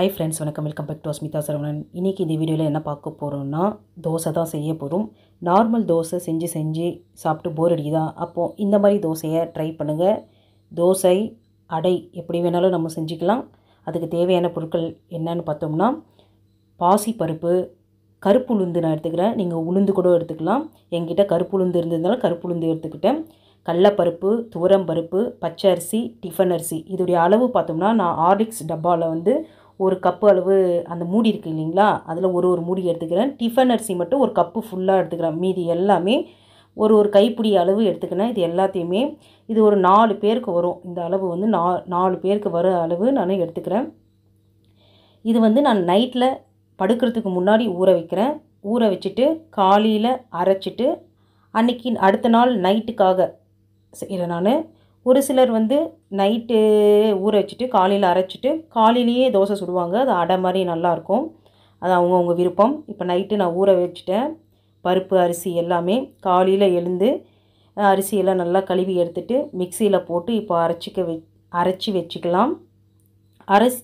hi friends வணக்கம் welcome back to Asmitha Saravanan இன்றைக்கி இந்த வீடியோவில் என்ன பார்க்க போகிறோம்னா தோசை தான் செய்ய போகிறோம் நார்மல் தோசை செஞ்சு செஞ்சு சாப்பிட்டு போர் அடிக்குதா அப்போது இந்த மாதிரி தோசையை ட்ரை பண்ணுங்கள் தோசை அடை எப்படி வேணாலும் நம்ம செஞ்சுக்கலாம் அதுக்கு தேவையான பொருட்கள் என்னன்னு பார்த்தோம்னா பாசி பருப்பு கருப்பு உளுந்து நான் எடுத்துக்கிறேன் நீங்கள் உளுந்து கூட எடுத்துக்கலாம் என்கிட்ட கருப்பு உளுந்து இருந்ததுனால கருப்பு உளுந்து எடுத்துக்கிட்டேன் கடலப்பருப்பு துவரம் பருப்பு பச்சை அரிசி டிஃபன் அரிசி இதோடைய அளவு பார்த்தோம்னா நான் ஆர்டிக்ஸ் டப்பாவில் வந்து ஒரு கப்பு அளவு அந்த மூடி இருக்குது இல்லைங்களா அதில் ஒரு ஒரு மூடி எடுத்துக்கிறேன் டிஃபன் அரிசி மட்டும் ஒரு கப்பு ஃபுல்லாக எடுத்துக்கிறேன் மீதி எல்லாமே ஒரு ஒரு கைப்பிடி அளவு எடுத்துக்கினேன் இது எல்லாத்தையுமே இது ஒரு நாலு பேருக்கு வரும் இந்த அளவு வந்து நா நாலு பேருக்கு வர அளவு நான் எடுத்துக்கிறேன் இது வந்து நான் நைட்டில் படுக்கிறதுக்கு முன்னாடி ஊற வைக்கிறேன் ஊற வச்சுட்டு காலையில் அரைச்சிட்டு அன்றைக்கி அடுத்த நாள் நைட்டுக்காக செய்கிறேன் நான் ஒரு சிலர் வந்து நைட்டு ஊற வச்சுட்டு காலையில் அரைச்சிட்டு காலையிலேயே தோசை சுடுவாங்க அது அடை மாதிரி நல்லாயிருக்கும் அது அவங்கவுங்க விருப்பம் இப்போ நைட்டு நான் ஊற வச்சுட்டேன் பருப்பு அரிசி எல்லாமே காலையில் எழுந்து அரிசியெல்லாம் நல்லா கழுவி எடுத்துட்டு மிக்சியில் போட்டு இப்போ அரைச்சிக்க வெ அரைச்சி வச்சுக்கலாம் அரைஸ்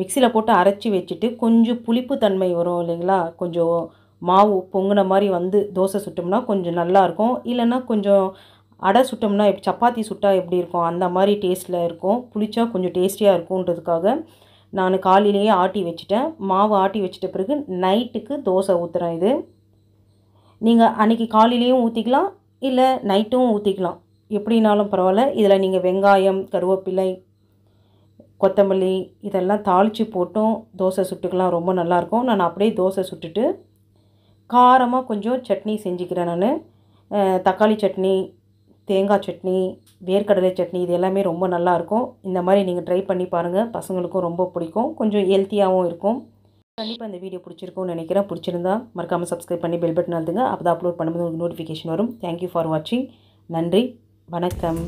மிக்சியில் போட்டு அரைச்சி வச்சுட்டு கொஞ்சம் புளிப்பு தன்மை வரும் இல்லைங்களா கொஞ்சம் மாவு பொங்கின மாதிரி வந்து தோசை சுட்டோம்னா கொஞ்சம் நல்லாயிருக்கும் இல்லைன்னா கொஞ்சம் அடை சுட்டோம்னா எப்படி சப்பாத்தி சுட்டால் எப்படி இருக்கும் அந்த மாதிரி டேஸ்ட்டில் இருக்கும் புளிச்சா கொஞ்சம் டேஸ்டியாக இருக்கும்ன்றதுக்காக நான் காலையிலேயே ஆட்டி வச்சுட்டேன் மாவு ஆட்டி வச்சிட்ட பிறகு நைட்டுக்கு தோசை ஊற்றுறேன் இது நீங்கள் அன்றைக்கி காலையிலேயும் ஊற்றிக்கலாம் இல்லை நைட்டும் ஊற்றிக்கலாம் எப்படினாலும் பரவாயில்ல இதில் நீங்கள் வெங்காயம் கருவேப்பிலை கொத்தமல்லி இதெல்லாம் தாளித்து போட்டும் தோசை சுட்டுக்கலாம் ரொம்ப நல்லாயிருக்கும் நான் அப்படியே தோசை சுட்டுட்டு காரமாக கொஞ்சம் சட்னி செஞ்சுக்கிறேன் நான் தக்காளி சட்னி தேங்காய் சட்னி வேர்க்கடலை சட்னி இது எல்லாமே ரொம்ப நல்லாயிருக்கும் இந்த மாதிரி நீங்கள் ட்ரை பண்ணி பாருங்கள் பசங்களுக்கும் ரொம்ப பிடிக்கும் கொஞ்சம் ஹெல்த்தியாகவும் இருக்கும் கண்டிப்பாக இந்த வீடியோ பிடிச்சிருக்கும்னு நினைக்கிறேன் பிடிச்சிருந்தா மறக்காமல் சப்ஸ்கிரைப் பண்ணி பெல் பட்டன் அழுதுங்க அப்போ தான் அப்லோட் பண்ணும்போது உங்களுக்கு நோட்டிஃபிகேஷன் வரும் தேங்க்யூ ஃபார் வாட்சிங் நன்றி வணக்கம்